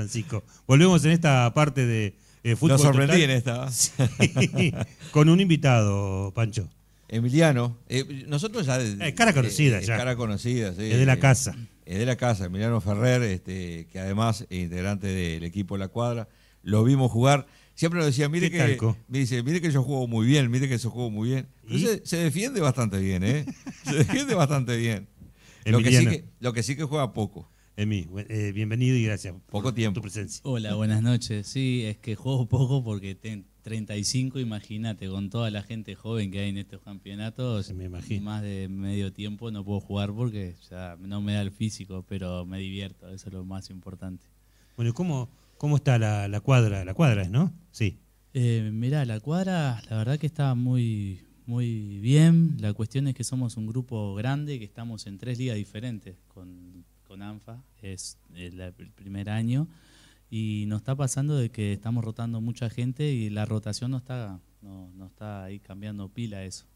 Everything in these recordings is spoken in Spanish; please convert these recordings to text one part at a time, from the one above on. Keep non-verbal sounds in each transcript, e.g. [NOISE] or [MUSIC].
Francisco. Volvemos en esta parte de eh, fútbol. Nos sorprendí en esta. [LAUGHS] con un invitado, Pancho. Emiliano, eh, nosotros ya. es cara conocida, eh, Es cara conocida, sí. Es de la casa. Es de la casa, Emiliano Ferrer, este, que además es integrante del equipo La Cuadra. Lo vimos jugar siempre lo decía, mire que, dice, mire que yo juego muy bien, mire que yo juego muy bien. Se, se, defiende bastante bien, ¿eh? [LAUGHS] se defiende bastante bien. Lo que, sí que, lo que, sí que juega poco. Emi, eh, bienvenido y gracias poco por tiempo. tu presencia. Hola, buenas noches. Sí, es que juego poco porque tengo 35, imagínate, con toda la gente joven que hay en estos campeonatos, me imagino. más de medio tiempo no puedo jugar porque ya no me da el físico, pero me divierto, eso es lo más importante. Bueno, ¿cómo, cómo está la, cuadra? La cuadra es, ¿no? Sí. Eh, mirá, la cuadra, la verdad que está muy, muy bien. La cuestión es que somos un grupo grande que estamos en tres ligas diferentes, con con ANFA, es el, primer año, y nos está pasando de que estamos rotando mucha gente y la rotación no está, no, está ahí cambiando pila eso,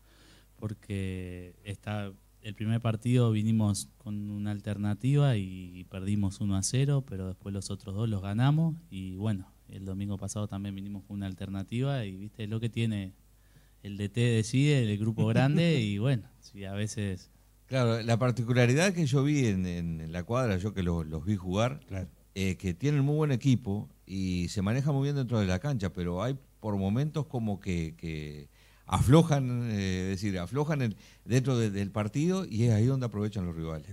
porque está el primer partido vinimos con una alternativa y perdimos 1 a 0, pero después los otros dos los ganamos y bueno, el domingo pasado también vinimos con una alternativa y viste lo que tiene el DT decide, el grupo grande [LAUGHS] y bueno, si a veces Claro, la particularidad que yo vi en, la cuadra, yo que los, vi jugar, es que tienen muy buen equipo y se maneja muy bien dentro de la cancha, pero hay por momentos como que, aflojan, eh, es decir, aflojan dentro del partido y es ahí donde aprovechan los rivales.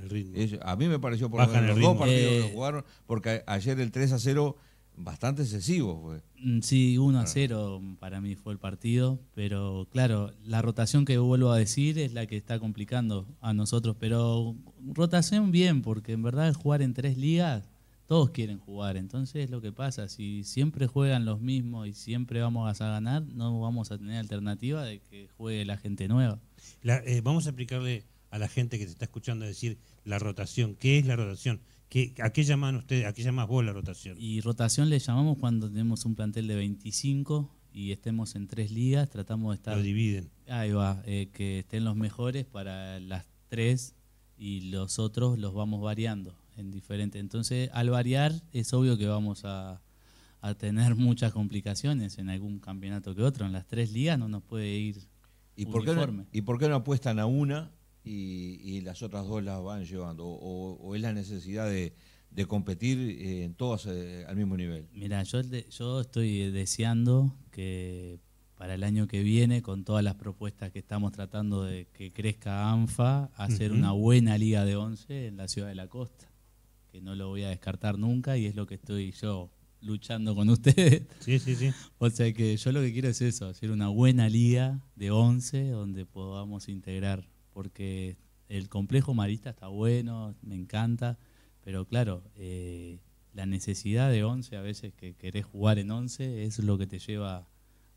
a mí me pareció por los dos partidos eh. que jugaron, porque ayer el 3 a 0 bastante excesivo. Pues. Sí, 1 a 0 para mí fue el partido, pero claro, la rotación que vuelvo a decir es la que está complicando a nosotros, pero rotación bien, porque en verdad jugar en tres ligas, todos quieren jugar, entonces lo que pasa, si siempre juegan los mismos y siempre vamos a ganar, no vamos a tener alternativa de que juegue la gente nueva. Eh, vamos a explicarle a la gente que se está escuchando decir la rotación, ¿qué es la rotación? ¿Qué, ¿A qué llaman ustedes, a qué llamas vos la rotación? Y rotación le llamamos cuando tenemos un plantel de 25 y estemos en tres ligas, tratamos de estar... Lo dividen. Ahí va, eh, que estén los mejores para las tres y los otros los vamos variando en diferente. Entonces, al variar es obvio que vamos a, tener muchas complicaciones en algún campeonato que otro. En las tres ligas no nos puede ir ¿Y uniforme. ¿Y por qué no apuestan a una y, las otras dos las van llevando? ¿O, es la necesidad de, competir eh, en todas eh, al mismo nivel? Mira, yo, yo estoy deseando que para el año que viene, con todas las propuestas que estamos tratando de que crezca ANFA, hacer una buena liga de 11 en la ciudad de la costa, que no lo voy a descartar nunca y es lo que estoy yo luchando con ustedes. Sí, sí, sí. O sea que yo lo que quiero es eso, hacer una buena liga de 11 donde podamos integrar porque el complejo marista está bueno, me encanta, pero claro, eh, la necesidad de 11 a veces que querés jugar en 11 es lo que te lleva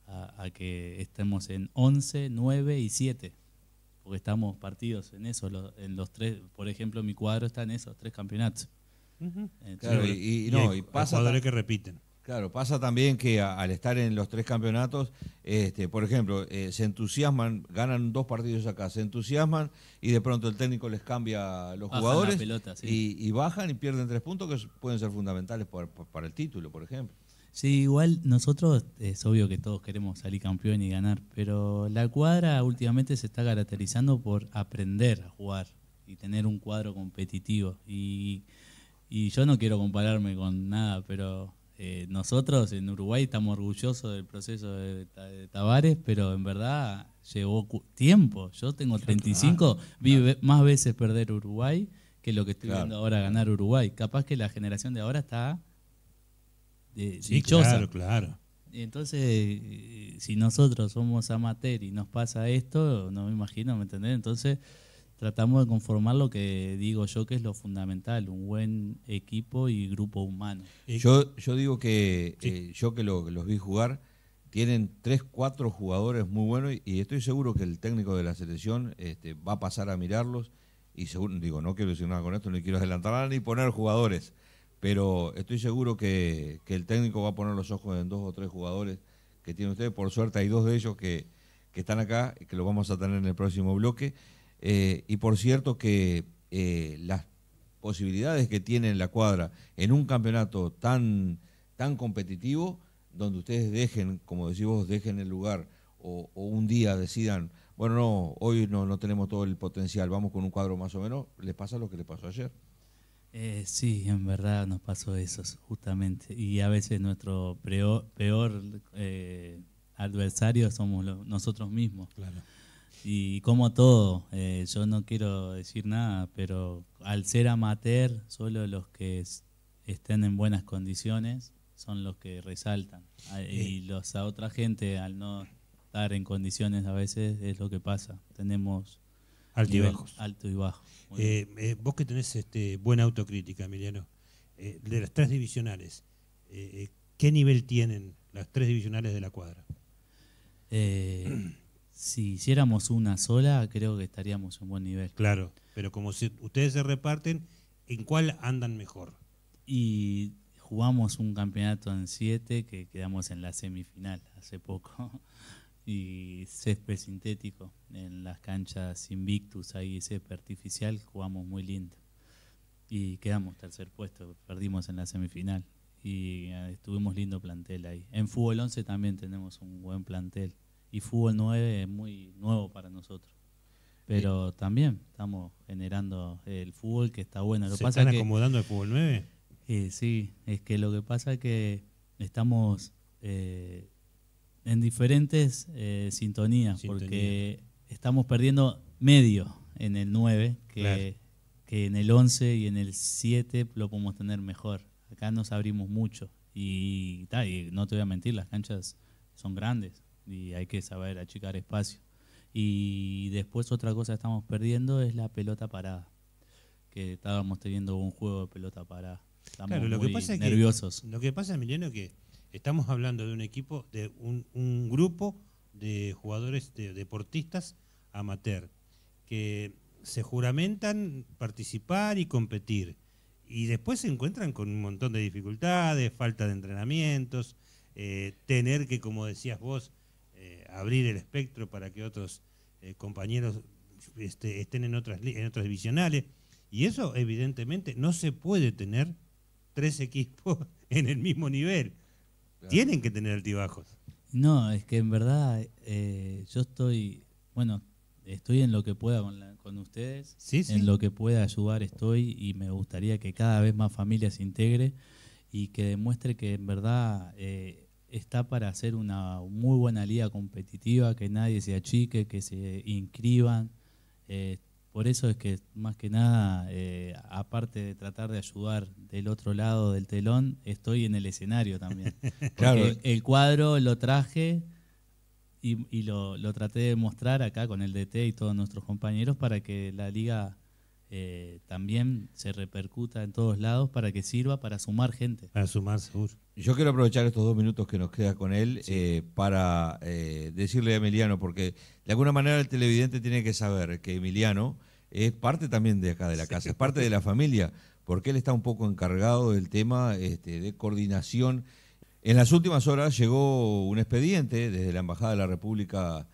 a, que estemos en 11, 9 y 7, porque estamos partidos en eso, en los tres, por ejemplo, mi cuadro está en esos tres campeonatos. claro, y, no, y, pasa jugadores que repiten. Claro, pasa también que al estar en los tres campeonatos, este, por ejemplo, eh, se entusiasman, ganan dos partidos acá, se entusiasman y de pronto el técnico les cambia a los jugadores y, bajan y pierden tres puntos que pueden ser fundamentales para, el título, por ejemplo. Sí, igual nosotros es obvio que todos queremos salir campeón y ganar, pero la cuadra últimamente se está caracterizando por aprender a jugar y tener un cuadro competitivo. y yo no quiero compararme con nada, pero eh, nosotros en Uruguay estamos orgullosos del proceso de, Tavares, pero en verdad llevó tiempo. Yo tengo 35, ah, vi más veces perder Uruguay que lo que estoy viendo ahora ganar Uruguay. Capaz que la generación de ahora está de, Claro, claro. Entonces, eh, si nosotros somos amateurs y nos pasa esto, no me imagino, ¿me entendés? Entonces, tratamos de conformar lo que digo yo que es lo fundamental, un buen equipo y grupo humano. Yo, yo digo que eh, yo que, los vi jugar, tienen tres, cuatro jugadores muy buenos y, estoy seguro que el técnico de la selección este, va a pasar a mirarlos y digo, no quiero decir nada con esto, ni quiero adelantar nada, ni poner jugadores, pero estoy seguro que, el técnico va a poner los ojos en dos o tres jugadores que tiene ustedes. Por suerte hay dos de ellos que, están acá, y que lo vamos a tener en el próximo bloque. Eh, y por cierto que eh, las posibilidades que tiene la cuadra en un campeonato tan, competitivo, donde ustedes dejen, como decís vos, dejen el lugar o, un día decidan, bueno, hoy no, tenemos todo el potencial, vamos con un cuadro más o menos, les pasa lo que les pasó ayer. Eh, sí, en verdad nos pasó eso, justamente. Y a veces nuestro peor, adversario somos nosotros mismos. Claro. Y como todo, eh, yo no quiero decir nada, pero al ser amateur, solo los que estén en buenas condiciones son los que resaltan. Ah, y eh. los a otra gente, al no estar en condiciones a veces, es lo que pasa. Tenemos alto y bajo. Eh, vos que tenés este, buena autocrítica, Emiliano, de las tres divisionales, ¿qué nivel tienen las tres divisionales de la cuadra? si hiciéramos una sola, creo que estaríamos en buen nivel. Claro, pero como si ustedes se reparten, ¿en cuál andan mejor? Y jugamos un campeonato en siete que quedamos en la semifinal hace poco. [LAUGHS] y césped sintético en las canchas Invictus, ahí césped artificial, jugamos muy lindo. Y quedamos tercer puesto, perdimos en la semifinal. Y eh, estuvimos lindo plantel ahí. En fútbol 11 también tenemos un buen plantel y fútbol 9 es muy nuevo para nosotros. Pero también estamos generando el fútbol que está bueno. Lo ¿Se están acomodando el fútbol 9? Eh, sí, es que lo que pasa es que estamos eh, en diferentes eh, sintonías, porque estamos perdiendo medio en el 9, que, que en el 11 y en el 7 lo podemos tener mejor. Acá nos abrimos mucho y, y no te voy a mentir, las canchas son grandes y hay que saber achicar espacio. Y después otra cosa que estamos perdiendo es la pelota parada, que estábamos teniendo un juego de pelota parada. Estamos lo pasa nerviosos. lo que pasa, Emiliano, es que estamos hablando de un equipo, de un, grupo de jugadores, de deportistas amateur, que se juramentan participar y competir. Y después se encuentran con un montón de dificultades, falta de entrenamientos, eh, tener que, como decías vos, eh, abrir el espectro para que otros eh, compañeros este, estén en otras, en divisionales. Y eso, evidentemente, no se puede tener tres equipos [LAUGHS] en el mismo nivel. Tienen que tener altibajos. No, es que en verdad eh, yo estoy, bueno, estoy en lo que pueda con, ustedes, en lo que pueda ayudar estoy y me gustaría que cada vez más familias se integre y que demuestre que en verdad está para hacer una muy buena liga competitiva, que nadie se achique, que se inscriban. Eh, por eso es que más que nada, eh, aparte de tratar de ayudar del otro lado del telón, estoy en el escenario también. [LAUGHS] el cuadro lo traje y, lo, lo, traté de mostrar acá con el DT y todos nuestros compañeros para que la liga eh, también se repercuta en todos lados para que sirva para sumar gente. Para sumar, seguro. Yo quiero aprovechar estos dos minutos que nos queda con él eh, para eh, decirle a Emiliano, porque de alguna manera el televidente tiene que saber que Emiliano es parte también de acá de la casa, es parte de la familia, porque él está un poco encargado del tema este, de coordinación. En las últimas horas llegó un expediente desde la Embajada de la República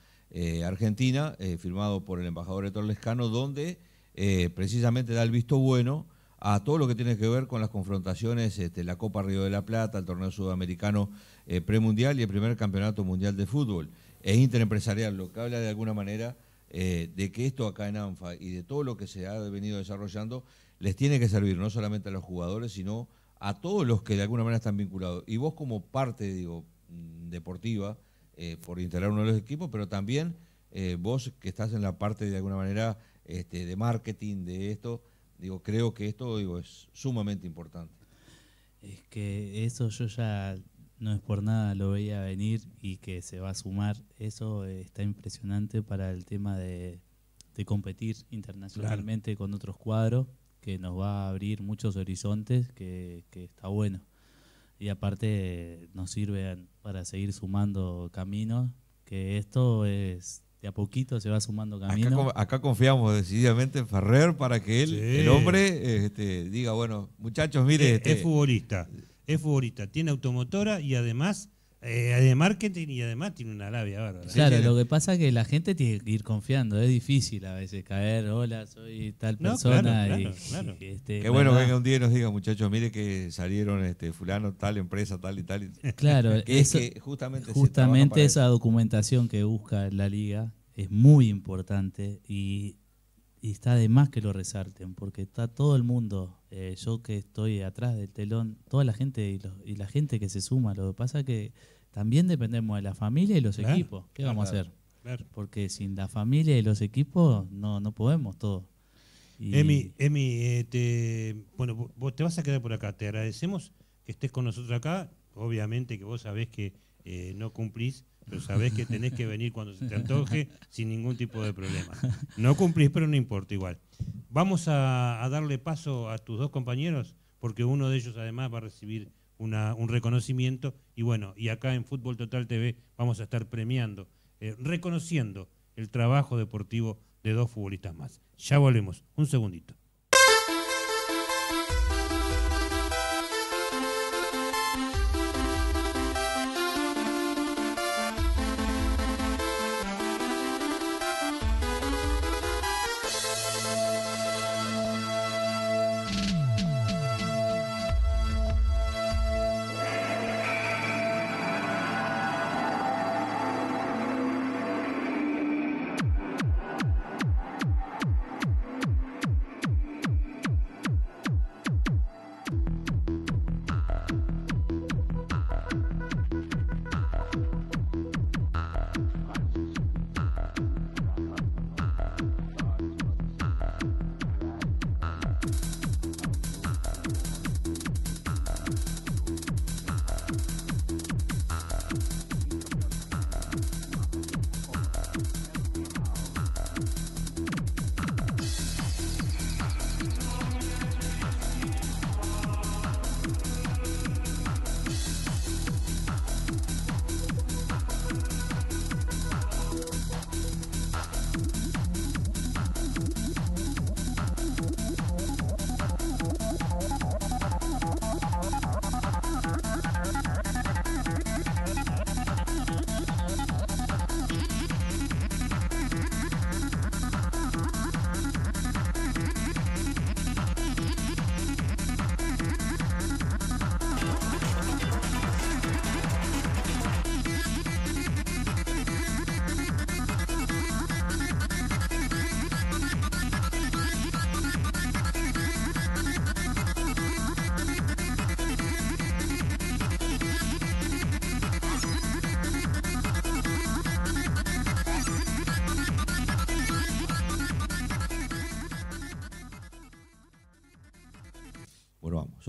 Argentina, firmado por el embajador Héctor donde eh, precisamente da el visto bueno a todo lo que tiene que ver con las confrontaciones, este, la Copa Río de la Plata, el torneo sudamericano eh, premundial y el primer campeonato mundial de fútbol. Es interempresarial, lo que habla de alguna manera eh, de que esto acá en ANFA y de todo lo que se ha venido desarrollando les tiene que servir no solamente a los jugadores, sino a todos los que de alguna manera están vinculados. Y vos como parte, digo, mm, deportiva, eh, por integrar uno de los equipos, pero también vos que estás en la parte de alguna manera este, de marketing, de esto. Digo, creo que esto digo, es sumamente importante. Es que eso yo ya no es por nada, lo veía venir y que se va a sumar. Eso está impresionante para el tema de, competir internacionalmente con otros cuadros, que nos va a abrir muchos horizontes, que, que está bueno. Y aparte nos sirve para seguir sumando caminos, que esto es de a poquito se va sumando camino. Acá, acá confiamos decididamente en Ferrer para que él, el hombre, este, diga, bueno, muchachos, mire. Eh, este es futbolista, es futbolista, tiene automotora y además eh, de marketing y además tiene una labia Claro, lo que pasa es que la gente tiene que ir confiando, es difícil a veces caer, hola, soy tal persona. [LAUGHS] Este, Qué bueno que un día nos diga, muchachos, mire que salieron este fulano, tal empresa, tal y tal. claro, [LAUGHS] es justamente, justamente esa documentación que busca la liga es muy importante y y está de más que lo resalten, porque está todo el mundo, eh, yo que estoy atrás del telón, toda la gente y, la gente que se suma. Lo que pasa es que también dependemos de la familia y los equipos. ¿Qué vamos a hacer? Porque sin la familia y los equipos no, no podemos todo. Emi, eh, bueno, vos te vas a quedar por acá. Te agradecemos que estés con nosotros acá. Obviamente que vos sabés que eh, no cumplís pero sabés que tenés que venir cuando se te [LAUGHS] antoje sin ningún tipo de problema. No cumplís, pero no importa igual. Vamos a, darle paso a tus dos compañeros, porque uno de ellos además va a recibir un reconocimiento y bueno, y acá en Fútbol Total TV vamos a estar premiando, eh, reconociendo el trabajo deportivo de dos futbolistas más. Ya volvemos, un segundito.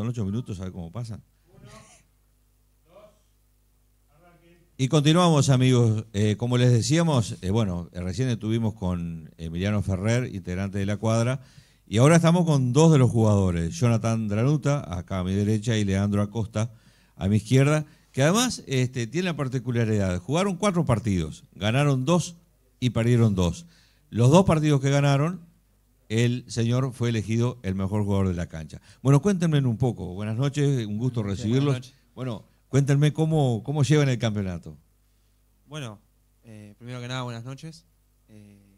Son ocho minutos, a ver cómo pasan. Y continuamos, amigos. Eh, como les decíamos, eh, bueno, eh, recién estuvimos con Emiliano Ferrer, integrante de la cuadra, y ahora estamos con dos de los jugadores, Jonathan Dranuta, acá a mi derecha, y Leandro Acosta, a mi izquierda, que además este, tiene la particularidad, jugaron cuatro partidos, ganaron dos y perdieron dos. Los dos partidos que ganaron el señor fue elegido el mejor jugador de la cancha. Bueno, cuéntenme un poco. Buenas noches, un gusto recibirlos. bueno, cuéntenme cómo, cómo llevan el campeonato. Bueno, eh, primero que nada, buenas noches. Eh,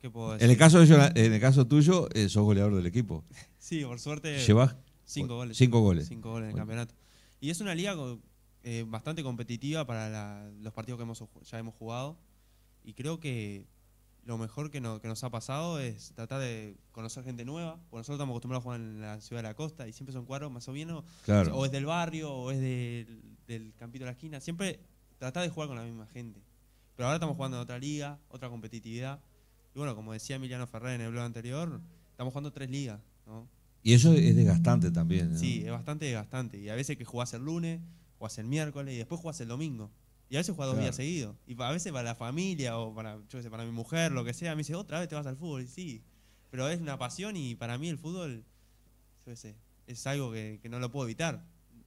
¿Qué puedo En el caso, en el caso tuyo, eh, sos goleador del equipo. [LAUGHS] sí, por suerte. Llevas cinco goles. Cinco goles. Cinco goles en el campeonato. Y es una liga bastante competitiva para los partidos que hemos, ya hemos jugado. Y creo que lo mejor que, nos ha pasado es tratar de conocer gente nueva. Porque nosotros estamos acostumbrados a jugar en la ciudad de la costa y siempre son cuadros más o menos. O es del barrio, o es del, campito de la esquina. Siempre tratar de jugar con la misma gente. Pero ahora estamos jugando en otra liga, otra competitividad. Y bueno, como decía Emiliano Ferrer en el blog anterior, estamos jugando tres ligas. Y eso es desgastante también. Sí, es bastante desgastante. Y a veces que jugás el lunes, jugás el miércoles y después jugás el domingo. Y a veces juega dos días seguidos. Y a veces para la familia o para, yo sé, para mi mujer, lo que sea, me dice, otra vez te vas al fútbol. Y sí, pero es una pasión y para mí el fútbol, yo sé, es algo que, no lo puedo evitar.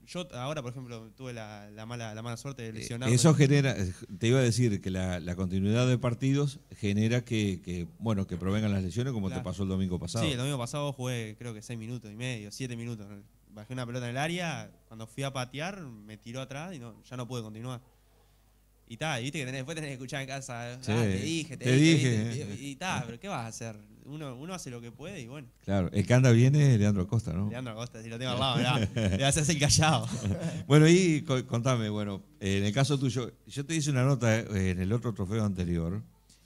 Yo ahora, por ejemplo, tuve la, mala, la mala suerte de eh, lesionarme. Eso genera, eh, te iba a decir que la, continuidad de partidos genera que, bueno, que provengan las lesiones como te pasó el domingo pasado. Sí, el domingo pasado jugué creo que seis minutos y medio, siete minutos. Bajé una pelota en el área, cuando fui a patear me tiró atrás y no, ya no pude continuar. Y tal, viste que tenés, después tenés que escuchar en casa. ¿eh? Ah, te dije, te, dije. y tal, pero ¿qué vas a hacer? Uno, uno hace lo que puede y bueno. Claro, el que anda bien es Leandro Acosta, ¿no? Leandro Acosta, si lo tengo al [LAUGHS] lado, le haces el callado. [LAUGHS] bueno, y contame, bueno, en el caso tuyo, yo te hice una nota eh, en el otro trofeo anterior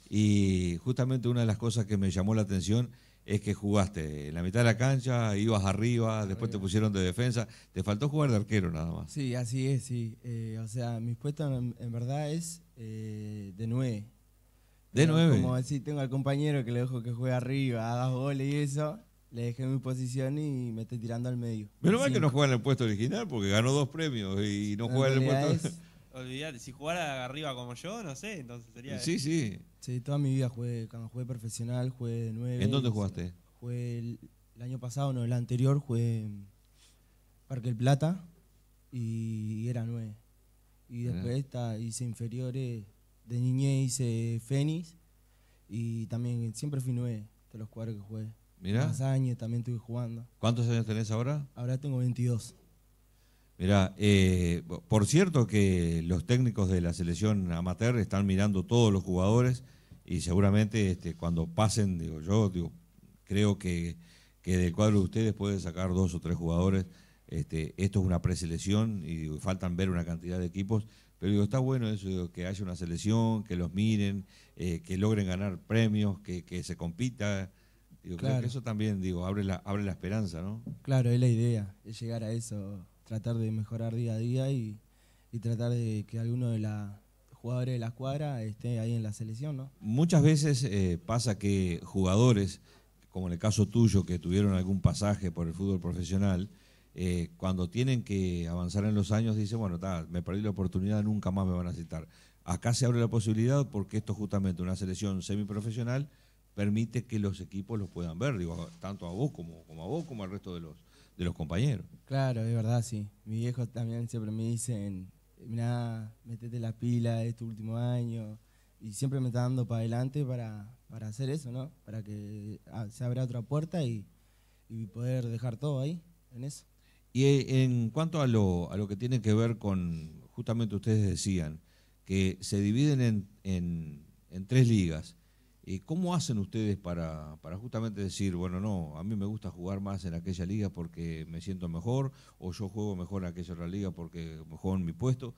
y justamente una de las cosas que me llamó la atención es que jugaste en la mitad de la cancha, ibas arriba, después te pusieron de defensa, te faltó jugar de arquero nada más. Sí, así es, sí. Eh, o sea, mi puesto en, verdad es eh, de nueve. ¿De nueve? Como así tengo al compañero que le dejo que juegue arriba, haga goles y eso, le dejé mi posición y me estoy tirando al medio. Menos mal que no juega en el puesto original porque ganó dos premios y no juega en el puesto... Olvidate, si jugara arriba como yo, no sé, entonces sería. Sí, sí. Sí, toda mi vida jugué, cuando jugué profesional, jugué de nueve. ¿En dónde jugaste? Jugué el, año pasado, no, el anterior, jugué en Parque El Plata y, era nueve. Y después esta hice inferiores, de niñez hice Fénix y también siempre fui nueve, de los cuadros que jugué. Mira. Más años también estuve jugando. ¿Cuántos años tenés ahora? Ahora tengo 22. Mirá, eh, por cierto que los técnicos de la selección amateur están mirando todos los jugadores y seguramente este, cuando pasen, digo yo, digo, creo que, que del cuadro de ustedes pueden sacar dos o tres jugadores. Este, esto es una preselección y faltan ver una cantidad de equipos, pero digo, está bueno eso, que haya una selección, que los miren, eh, que logren ganar premios, que, se compita. eso también digo, abre la, abre la esperanza, ¿no? Claro, es la idea, es llegar a eso tratar de mejorar día a día y, tratar de que alguno de los jugadores de la escuadra esté ahí en la selección. ¿no? Muchas veces eh, pasa que jugadores, como en el caso tuyo, que tuvieron algún pasaje por el fútbol profesional, eh, cuando tienen que avanzar en los años, dicen, bueno, está me perdí la oportunidad, nunca más me van a citar. Acá se abre la posibilidad porque esto justamente una selección semiprofesional permite que los equipos los puedan ver, digo, tanto a vos como, como a vos como al resto de los de los compañeros. Claro, es verdad, sí. Mi viejo también siempre me dicen, mirá, metete la pila de este último año. Y siempre me está dando para adelante para, para hacer eso, ¿no? Para que ah, se abra otra puerta y, poder dejar todo ahí, en eso. Y eh, en cuanto a lo, a lo que tiene que ver con, justamente ustedes decían, que se dividen en, en, en tres ligas. ¿Cómo hacen ustedes para, para, justamente decir, bueno, no, a mí me gusta jugar más en aquella liga porque me siento mejor, o yo juego mejor en aquella otra liga porque juego en mi puesto?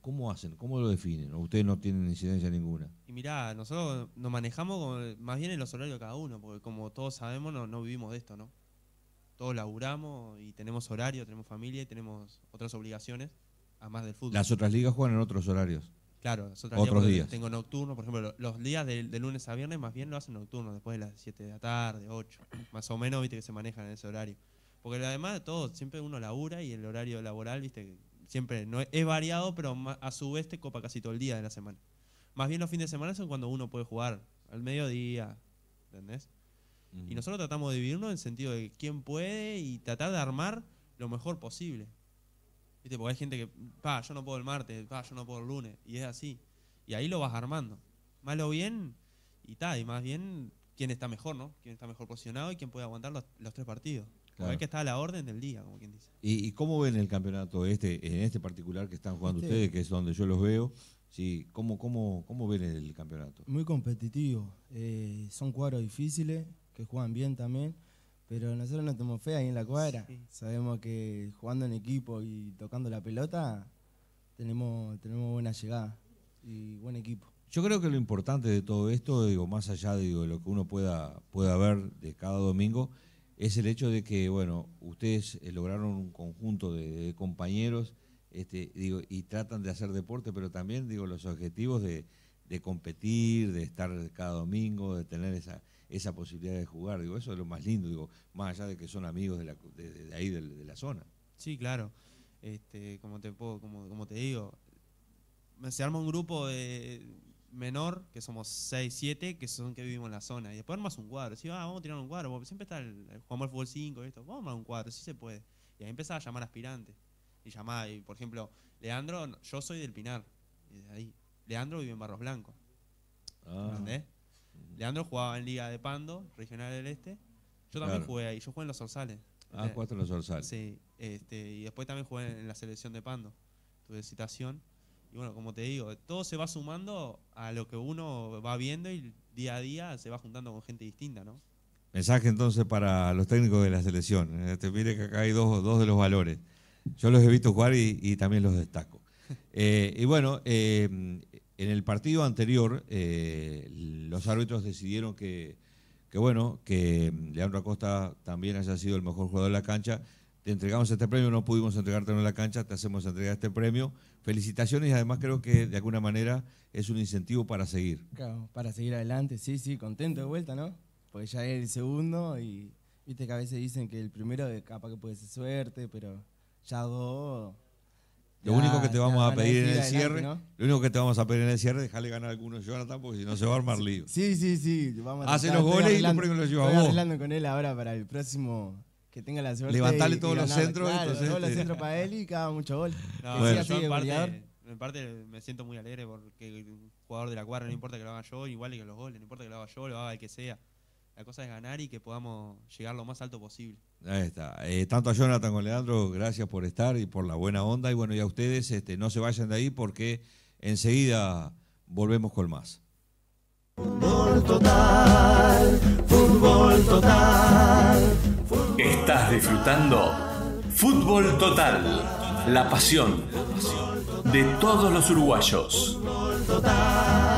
¿Cómo, hacen? ¿Cómo lo definen? ustedes no tienen incidencia ninguna? Y mirá, nosotros nos manejamos más bien en los horarios de cada uno, porque como todos sabemos, no, no vivimos de esto, ¿no? Todos laburamos y tenemos horario, tenemos familia y tenemos otras obligaciones, además del fútbol. ¿Las otras ligas juegan en otros horarios? Claro, nosotros Otros tengo nocturno, por ejemplo, los días de, lunes a viernes más bien lo hacen nocturno, después de las 7 de la tarde, 8, más o menos, viste que se manejan en ese horario. Porque además de todo, siempre uno labura y el horario laboral, viste, siempre no es, variado, pero a su vez te copa casi todo el día de la semana. Más bien los fines de semana son cuando uno puede jugar al mediodía, ¿entendés? Y nosotros tratamos de dividirnos en el sentido de quién puede y tratar de armar lo mejor posible. ¿Viste? Porque hay gente que, pa, yo no puedo el martes, pa, yo no puedo el lunes, y es así. Y ahí lo vas armando. lo bien, y tal, y más bien quién está mejor, ¿no? Quién está mejor posicionado y quién puede aguantar los, los tres partidos. Claro. que está a la orden del día, como quien dice. ¿Y, cómo ven el campeonato este, en este particular que están jugando este ustedes, que es donde yo los veo? Sí, ¿cómo, cómo, cómo ven el campeonato? Muy competitivo. Eh, son cuadros difíciles, que juegan bien también. Pero nosotros no tenemos fe ahí en la cuadra. Sabemos que jugando en equipo y tocando la pelota, tenemos, tenemos buena llegada y buen equipo. Yo creo que lo importante de todo esto, digo, más allá de lo que uno pueda, pueda ver de cada domingo, es el hecho de que, bueno, ustedes eh, lograron un conjunto de, compañeros este, digo, y tratan de hacer deporte, pero también, digo, los objetivos de competir, de estar cada domingo, de tener esa, esa posibilidad de jugar. Digo, eso es lo más lindo, digo, más allá de que son amigos de, ahí, de, la zona. Sí, claro. Este, como, te como, como te digo, se arma un grupo de menor, que somos 6, 7, que son que vivimos en la zona. Y después armas un cuadro. Si ah, vamos a tirar un cuadro, siempre está el, el fútbol 5 esto. Vamos a armar un cuadro, si sí se puede. Y ahí empezaba a llamar aspirantes. Y llamaba, y por ejemplo, Leandro, yo soy del Pinar. Y ahí. Leandro vive en Barros Blanco ah. ¿Entendés? Leandro jugaba en Liga de Pando, Regional del Este. Yo también jugué ahí, yo jugué en los Orzales. Ah, cuatro en los Orzales. Sí, este, y después también jugué en la selección de Pando. Tuve citación. Y bueno, como te digo, todo se va sumando a lo que uno va viendo y día a día se va juntando con gente distinta, ¿no? Mensaje entonces para los técnicos de la selección. Este, mire que acá hay dos, dos de los valores. Yo los he visto jugar y, también los destaco. [LAUGHS] Eh, y bueno, eh, en el partido anterior, eh, los árbitros decidieron que, bueno, que Leandro Acosta también haya sido el mejor jugador de la cancha. Te entregamos este premio, no pudimos entregártelo en la cancha, te hacemos entregar este premio. Felicitaciones y además creo que de alguna manera es un incentivo para seguir. Claro, para seguir adelante, sí, sí, contento de vuelta, ¿no? Porque ya es el segundo y viste que a veces dicen que el primero capaz que puede ser suerte, pero ya dos Ah, lo único que te vamos a pedir en el cierre, lo único que te vamos a pedir en el cierre, dejarle ganar a algunos Jonathan, porque si no se va a armar lío. Sí, sí, sí. Vamos a Hace los goles y los los lleva hablando con él ahora para el próximo que tenga la suerte. Levantarle todos los centros. todos los eh. centros para él y cada mucho gol. No, en, parte, en, parte, me siento muy alegre porque el jugador de la cuadra, no importa que lo haga yo, igual que los goles, no importa que lo haga yo, lo haga el que sea. La cosa es ganar y que podamos llegar lo más alto posible. Ahí está. Eh, tanto a Jonathan como Leandro, gracias por estar y por la buena onda. Y bueno, y a ustedes, este, no se vayan de ahí porque enseguida volvemos con más. Fútbol total, fútbol total. Estás disfrutando Fútbol Total, la pasión de todos los uruguayos. total.